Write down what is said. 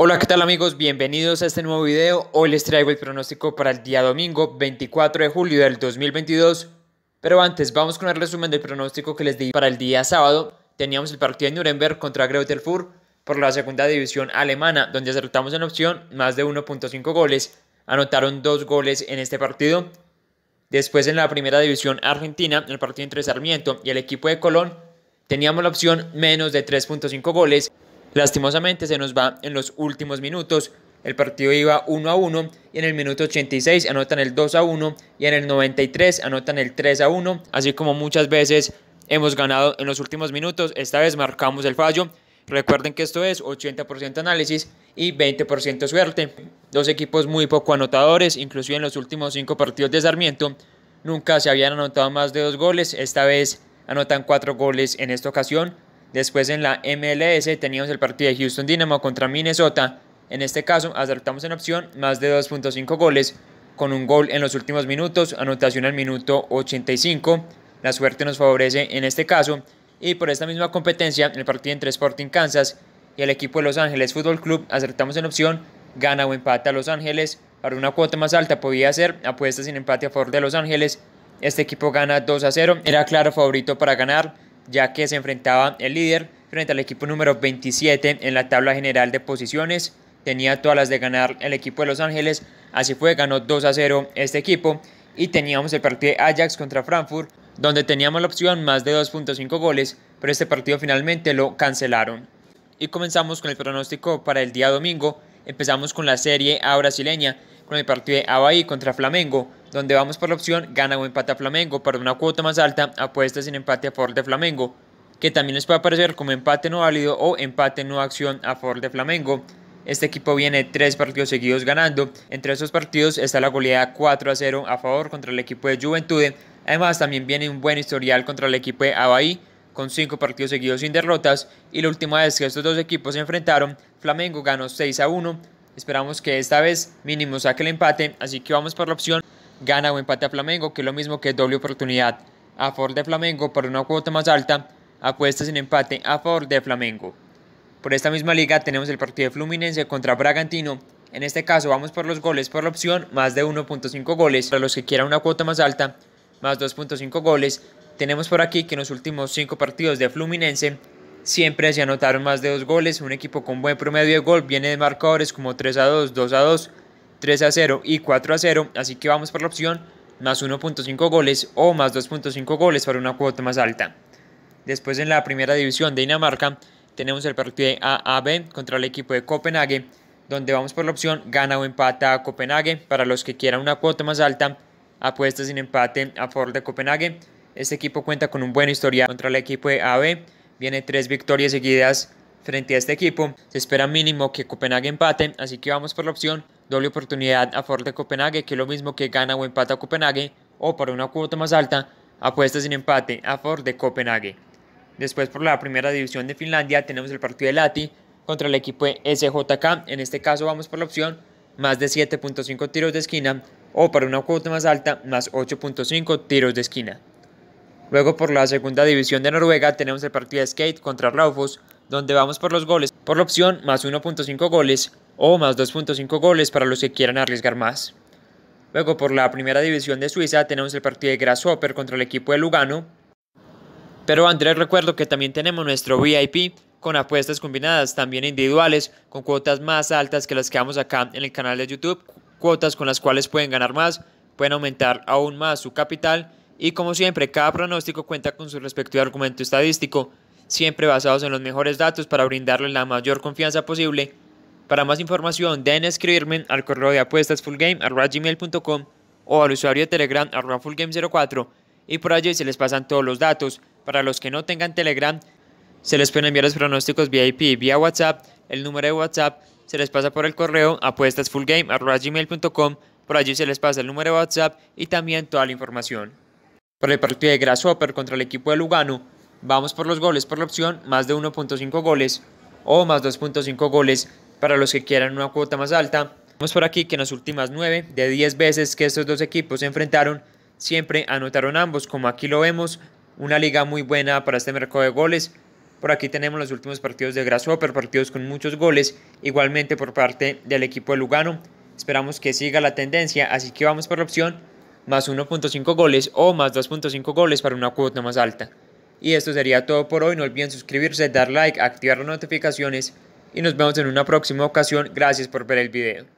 Hola, ¿qué tal amigos? Bienvenidos a este nuevo video. Hoy les traigo el pronóstico para el día domingo 24 de julio del 2022. Pero antes, vamos con el resumen del pronóstico que les di para el día sábado. Teníamos el partido de Nuremberg contra Greuther por la segunda división alemana, donde acertamos en opción más de 1.5 goles. Anotaron dos goles en este partido. Después en la primera división argentina, el partido entre Sarmiento y el equipo de Colón, teníamos la opción menos de 3.5 goles. Lastimosamente se nos va en los últimos minutos. El partido iba 1 a 1 y en el minuto 86 anotan el 2 a 1 y en el 93 anotan el 3 a 1. Así como muchas veces hemos ganado en los últimos minutos, esta vez marcamos el fallo. Recuerden que esto es 80% análisis y 20% suerte. Dos equipos muy poco anotadores, inclusive en los últimos cinco partidos de Sarmiento nunca se habían anotado más de dos goles. Esta vez anotan cuatro goles en esta ocasión. Después en la MLS teníamos el partido de Houston Dynamo contra Minnesota. En este caso acertamos en opción más de 2.5 goles con un gol en los últimos minutos, anotación al minuto 85. La suerte nos favorece en este caso y por esta misma competencia el partido entre Sporting Kansas y el equipo de Los Ángeles Fútbol Club acertamos en opción gana o empate a Los Ángeles. Para una cuota más alta podía ser apuesta sin empate a favor de Los Ángeles. Este equipo gana 2 a 0, era claro favorito para ganar ya que se enfrentaba el líder frente al equipo número 27 en la tabla general de posiciones. Tenía todas las de ganar el equipo de Los Ángeles, así fue, ganó 2 a 0 este equipo y teníamos el partido de Ajax contra Frankfurt, donde teníamos la opción más de 2.5 goles, pero este partido finalmente lo cancelaron. Y comenzamos con el pronóstico para el día domingo. Empezamos con la Serie A brasileña, con el partido de Avaí contra Flamengo donde vamos por la opción gana o a Flamengo. Para una cuota más alta, apuesta sin empate a favor de Flamengo, que también les puede aparecer como empate no válido o empate no acción a favor de Flamengo. Este equipo viene tres partidos seguidos ganando. Entre esos partidos está la goleada 4 a 0 a favor contra el equipo de Juventude. Además, también viene un buen historial contra el equipo de Abaí, con cinco partidos seguidos sin derrotas. Y la última vez que estos dos equipos se enfrentaron, Flamengo ganó 6 a 1. Esperamos que esta vez mínimo saque el empate, así que vamos por la opción gana o empate a Flamengo, que es lo mismo que doble oportunidad a favor de Flamengo por una cuota más alta, apuestas en empate a favor de Flamengo. Por esta misma liga tenemos el partido de Fluminense contra Bragantino. En este caso vamos por los goles por la opción más de 1.5 goles. Para los que quieran una cuota más alta, más 2.5 goles, tenemos por aquí que en los últimos 5 partidos de Fluminense siempre se anotaron más de 2 goles. Un equipo con buen promedio de gol viene de marcadores como 3 a 2, 2 a 2, 3 a 0 y 4 a 0, así que vamos por la opción más 1.5 goles o más 2.5 goles para una cuota más alta. Después en la primera división de Dinamarca tenemos el partido de AAB contra el equipo de Copenhague, donde vamos por la opción gana o empata a Copenhague. Para los que quieran una cuota más alta, apuesta sin empate a favor de Copenhague. Este equipo cuenta con un buen historial contra el equipo de AB. Viene tres victorias seguidas frente a este equipo. Se espera mínimo que Copenhague empate, así que vamos por la opción doble oportunidad a Ford de Copenhague, que es lo mismo que gana o empata a Copenhague, o para una cuota más alta, apuesta sin empate a Ford de Copenhague. Después por la primera división de Finlandia tenemos el partido de Lati contra el equipo SJK, en este caso vamos por la opción más de 7.5 tiros de esquina o para una cuota más alta más 8.5 tiros de esquina. Luego por la segunda división de Noruega tenemos el partido de Skate contra Raufus donde vamos por los goles por la opción más 1.5 goles o más 2.5 goles para los que quieran arriesgar más. Luego por la primera división de Suiza tenemos el partido de Grasshopper contra el equipo de Lugano. Pero Andrés recuerdo que también tenemos nuestro VIP con apuestas combinadas, también individuales, con cuotas más altas que las que damos acá en el canal de YouTube, cuotas con las cuales pueden ganar más, pueden aumentar aún más su capital y como siempre cada pronóstico cuenta con su respectivo argumento estadístico siempre basados en los mejores datos para brindarles la mayor confianza posible. Para más información den escribirme al correo de apuestas fullgame.com o al usuario de Telegram fullgame04 y por allí se les pasan todos los datos. Para los que no tengan Telegram, se les pueden enviar los pronósticos VIP vía WhatsApp, el número de WhatsApp se les pasa por el correo apuestasfullgame.com, por allí se les pasa el número de WhatsApp y también toda la información. Por el partido de Grasshopper contra el equipo de Lugano, vamos por los goles por la opción, más de 1.5 goles o más 2.5 goles para los que quieran una cuota más alta. Vemos por aquí que en las últimas 9 de 10 veces que estos dos equipos se enfrentaron, siempre anotaron ambos, como aquí lo vemos, una liga muy buena para este mercado de goles. Por aquí tenemos los últimos partidos de Grasshopper, partidos con muchos goles, igualmente por parte del equipo de Lugano. Esperamos que siga la tendencia, así que vamos por la opción más 1.5 goles o más 2.5 goles para una cuota más alta. Y esto sería todo por hoy. No olviden suscribirse, dar like, activar las notificaciones y nos vemos en una próxima ocasión. Gracias por ver el video.